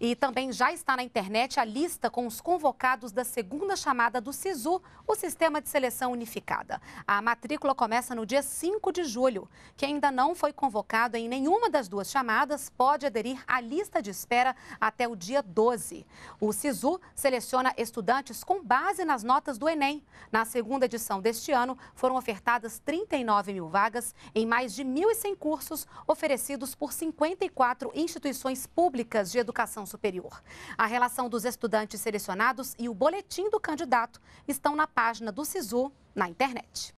E também já está na internet a lista com os convocados da segunda chamada do SISU, o Sistema de Seleção Unificada. A matrícula começa no dia 5 de julho. Quem ainda não foi convocado em nenhuma das duas chamadas pode aderir à lista de espera até o dia 12. O SISU seleciona estudantes com base nas notas do Enem. Na segunda edição deste ano, foram ofertadas 39 mil vagas em mais de 1.100 cursos oferecidos por 54 instituições públicas de educação superior. A relação dos estudantes selecionados e o boletim do candidato estão na página do SISU na internet.